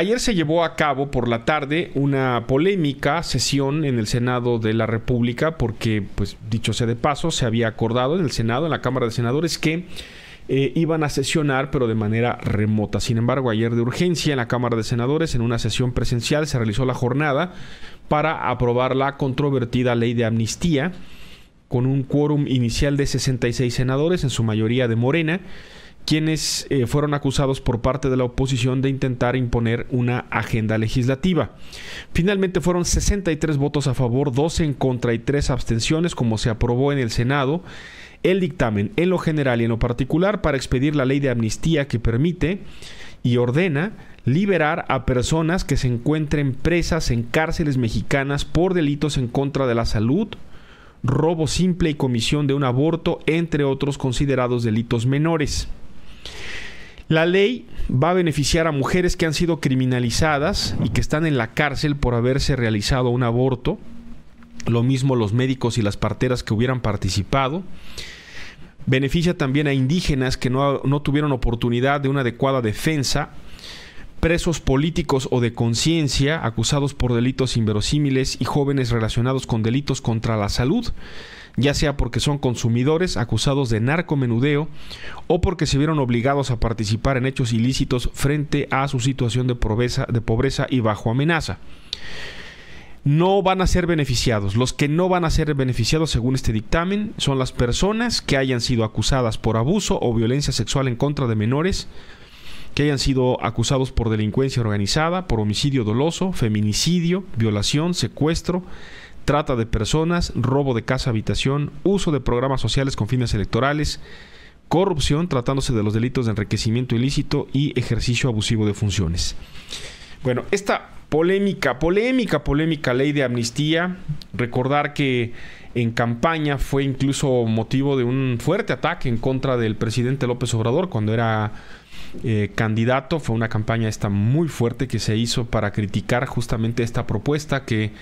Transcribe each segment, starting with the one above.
Ayer se llevó a cabo por la tarde una polémica sesión en el Senado de la República porque, pues dicho sea de paso, se había acordado en el Senado, en la Cámara de Senadores, que eh, iban a sesionar pero de manera remota. Sin embargo, ayer de urgencia en la Cámara de Senadores, en una sesión presencial, se realizó la jornada para aprobar la controvertida ley de amnistía con un quórum inicial de 66 senadores, en su mayoría de Morena quienes eh, fueron acusados por parte de la oposición de intentar imponer una agenda legislativa. Finalmente fueron 63 votos a favor, 12 en contra y 3 abstenciones, como se aprobó en el Senado el dictamen en lo general y en lo particular para expedir la ley de amnistía que permite y ordena liberar a personas que se encuentren presas en cárceles mexicanas por delitos en contra de la salud, robo simple y comisión de un aborto, entre otros considerados delitos menores. La ley va a beneficiar a mujeres que han sido criminalizadas y que están en la cárcel por haberse realizado un aborto. Lo mismo los médicos y las parteras que hubieran participado. Beneficia también a indígenas que no, tuvieron oportunidad de una adecuada defensa presos políticos o de conciencia acusados por delitos inverosímiles y jóvenes relacionados con delitos contra la salud ya sea porque son consumidores acusados de narcomenudeo o porque se vieron obligados a participar en hechos ilícitos frente a su situación de pobreza, de pobreza y bajo amenaza no van a ser beneficiados. Los que no van a ser beneficiados según este dictamen son las personas que hayan sido acusadas por abuso o violencia sexual en contra de menores, que hayan sido acusados por delincuencia organizada, por homicidio doloso, feminicidio, violación, secuestro, trata de personas, robo de casa, habitación, uso de programas sociales con fines electorales, corrupción, tratándose de los delitos de enriquecimiento ilícito y ejercicio abusivo de funciones. Bueno, esta polémica, polémica, polémica ley de amnistía, recordar que en campaña fue incluso motivo de un fuerte ataque en contra del presidente López Obrador cuando era eh, candidato, fue una campaña esta muy fuerte que se hizo para criticar justamente esta propuesta que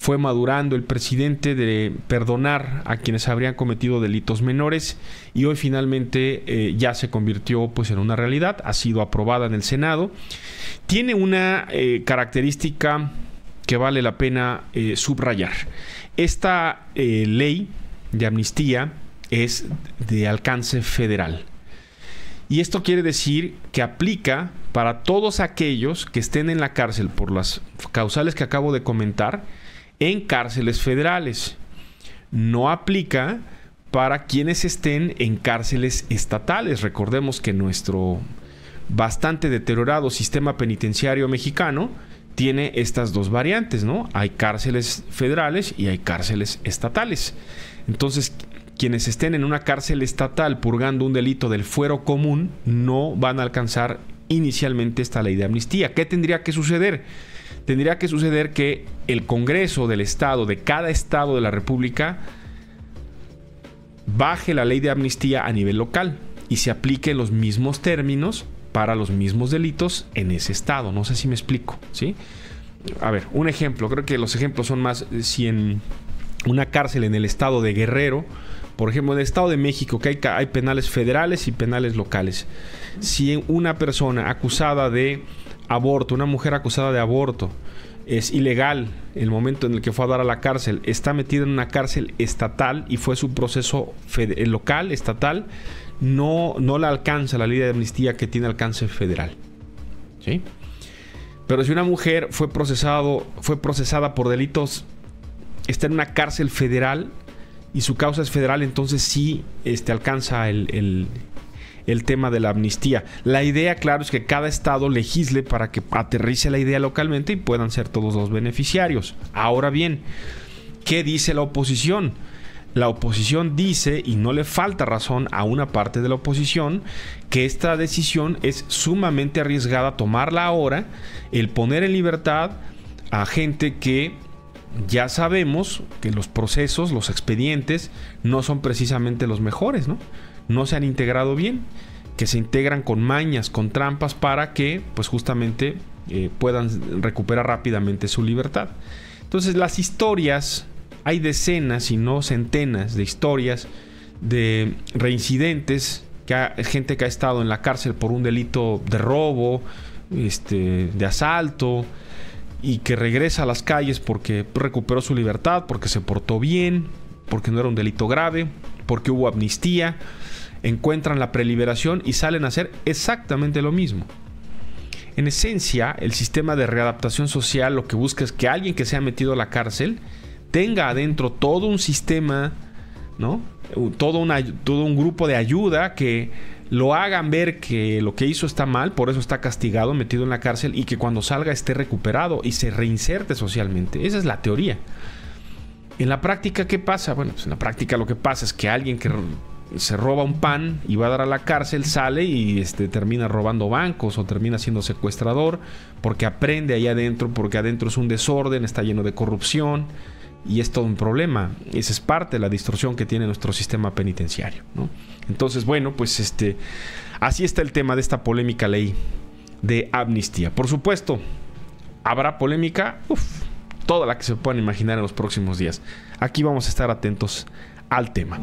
fue madurando el presidente de perdonar a quienes habrían cometido delitos menores y hoy finalmente eh, ya se convirtió pues en una realidad, ha sido aprobada en el Senado. Tiene una eh, característica que vale la pena eh, subrayar. Esta ley de amnistía es de alcance federal. Y esto quiere decir que aplica para todos aquellos que estén en la cárcel por las causales que acabo de comentar, en cárceles federales. No aplica para quienes estén en cárceles estatales. Recordemos que nuestro bastante deteriorado sistema penitenciario mexicano tiene estas dos variantes, ¿no? Hay cárceles federales y hay cárceles estatales. Entonces, quienes estén en una cárcel estatal purgando un delito del fuero común no van a alcanzar inicialmente esta ley de amnistía. ¿Qué tendría que suceder? tendría que suceder que el Congreso del Estado, de cada Estado de la República, baje la ley de amnistía a nivel local y se aplique los mismos términos para los mismos delitos en ese Estado. No sé si me explico, ¿sí? A ver, un ejemplo, creo que los ejemplos son más eh, si en una cárcel en el estado de Guerrero, por ejemplo, en el Estado de México, que hay, hay penales federales y penales locales. Si una persona acusada de aborto, una mujer acusada de aborto, es ilegal el momento en el que fue a dar a la cárcel, está metida en una cárcel estatal y fue su proceso eh, local, estatal, no, no la alcanza la ley de amnistía que tiene alcance federal. ¿Sí? Pero si una mujer fue, procesado, fue procesada por delitos, está en una cárcel federal y su causa es federal, entonces sí este, alcanza el, el tema de la amnistía. La idea, claro, es que cada estado legisle para que aterrice la idea localmente y puedan ser todos los beneficiarios. Ahora bien, ¿qué dice la oposición? La oposición dice, y no le falta razón a una parte de la oposición, que esta decisión es sumamente arriesgada tomarla ahora, el poner en libertad a gente que ya sabemos que los procesos, los expedientes, no son precisamente los mejores, ¿no? no se han integrado bien, que se integran con mañas, con trampas para que pues justamente eh, puedan recuperar rápidamente su libertad. Entonces las historias, hay decenas y no centenas de historias de reincidentes, que gente que ha estado en la cárcel por un delito de robo, este, de asalto, y que regresa a las calles porque recuperó su libertad, porque se portó bien, porque no era un delito grave, porque hubo amnistía, encuentran la preliberación y salen a hacer exactamente lo mismo. En esencia, el sistema de readaptación social lo que busca es que alguien que se ha metido a la cárcel tenga adentro todo un sistema, ¿no? Todo, todo un grupo de ayuda que lo hagan ver que lo que hizo está mal, por eso está castigado, metido en la cárcel y que cuando salga esté recuperado y se reinserte socialmente. Esa es la teoría. En la práctica, ¿qué pasa? Bueno, pues en la práctica lo que pasa es que alguien que se roba un pan y va a dar a la cárcel, sale y este, termina robando bancos o termina siendo secuestrador porque aprende ahí adentro, porque adentro es un desorden, está lleno de corrupción y es todo un problema. Esa es parte de la distorsión que tiene nuestro sistema penitenciario. ¿no? Entonces, bueno, pues este, así está el tema de esta polémica ley de amnistía. Por supuesto, habrá polémica. Uf, toda la que se puedan imaginar en los próximos días. Aquí vamos a estar atentos al tema.